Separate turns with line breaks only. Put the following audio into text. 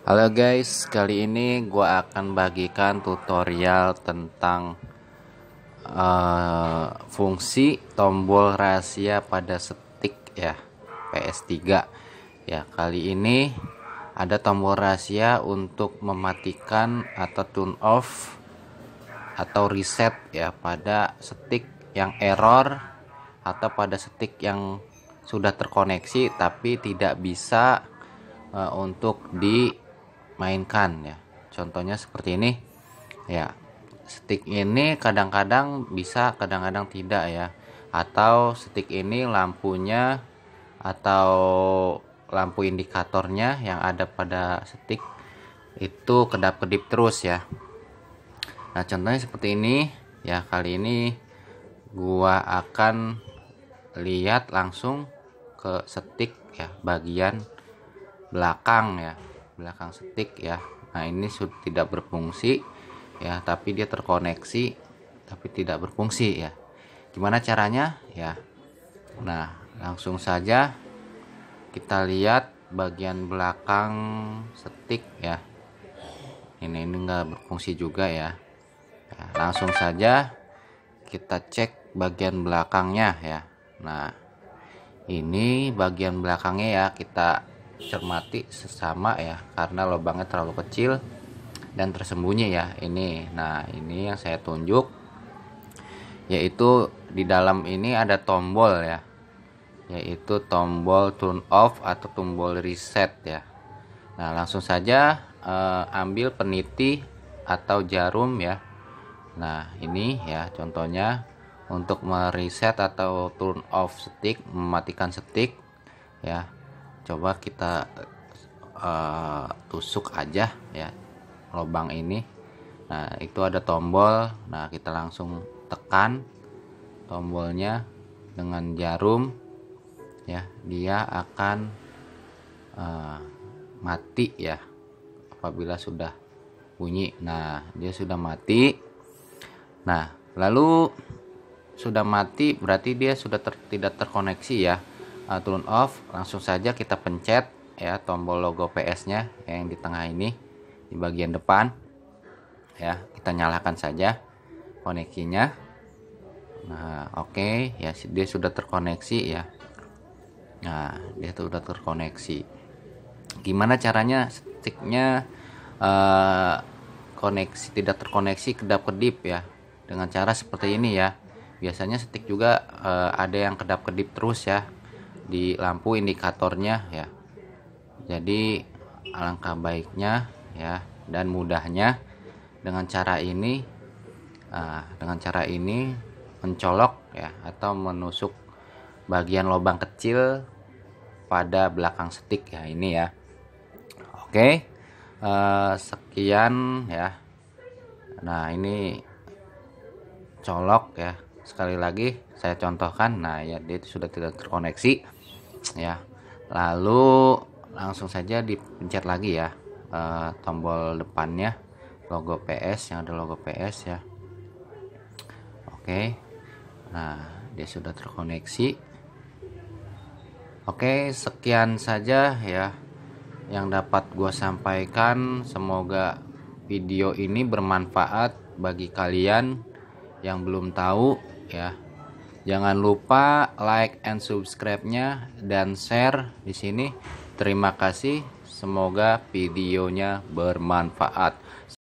Halo guys, kali ini gue akan bagikan tutorial tentang uh, fungsi tombol rahasia pada stick ya PS3. Ya kali ini ada tombol rahasia untuk mematikan atau turn off atau reset ya pada stick yang error atau pada stick yang sudah terkoneksi tapi tidak bisa uh, untuk di mainkan ya contohnya seperti ini ya stick ini kadang-kadang bisa kadang-kadang tidak ya atau stick ini lampunya atau lampu indikatornya yang ada pada stick itu kedap-kedip terus ya nah contohnya seperti ini ya kali ini gua akan lihat langsung ke stick ya bagian belakang ya belakang stick ya nah ini sudah tidak berfungsi ya tapi dia terkoneksi tapi tidak berfungsi ya gimana caranya ya nah langsung saja kita lihat bagian belakang stick ya ini ini enggak berfungsi juga ya nah, langsung saja kita cek bagian belakangnya ya nah ini bagian belakangnya ya kita cermati sesama ya karena lubangnya terlalu kecil dan tersembunyi ya ini nah ini yang saya tunjuk yaitu di dalam ini ada tombol ya yaitu tombol turn off atau tombol reset ya nah langsung saja eh, ambil peniti atau jarum ya nah ini ya contohnya untuk mereset atau turn off stick mematikan stick ya coba kita uh, tusuk aja ya lubang ini nah itu ada tombol nah kita langsung tekan tombolnya dengan jarum ya dia akan uh, mati ya apabila sudah bunyi nah dia sudah mati nah lalu sudah mati berarti dia sudah ter, tidak terkoneksi ya uh, turn off langsung saja kita pencet ya tombol logo PS nya yang di tengah ini di bagian depan ya kita nyalakan saja koneksinya nah oke okay. ya dia sudah terkoneksi ya nah dia sudah terkoneksi gimana caranya sticknya uh, koneksi tidak terkoneksi kedap kedip ya dengan cara seperti ini ya biasanya stick juga uh, ada yang kedap kedip terus ya di lampu indikatornya ya jadi alangkah baiknya ya dan mudahnya dengan cara ini uh, dengan cara ini mencolok ya atau menusuk bagian lubang kecil pada belakang stick ya ini ya oke okay. uh, eh, sekian ya nah ini colok ya sekali lagi saya contohkan nah ya dia sudah tidak terkoneksi ya lalu langsung saja dipencet lagi ya e, tombol depannya logo PS yang ada logo PS ya oke nah dia sudah terkoneksi oke sekian saja ya yang dapat gue sampaikan semoga video ini bermanfaat bagi kalian yang belum tahu ya Jangan lupa like and subscribe-nya dan share di sini. Terima kasih. Semoga videonya bermanfaat.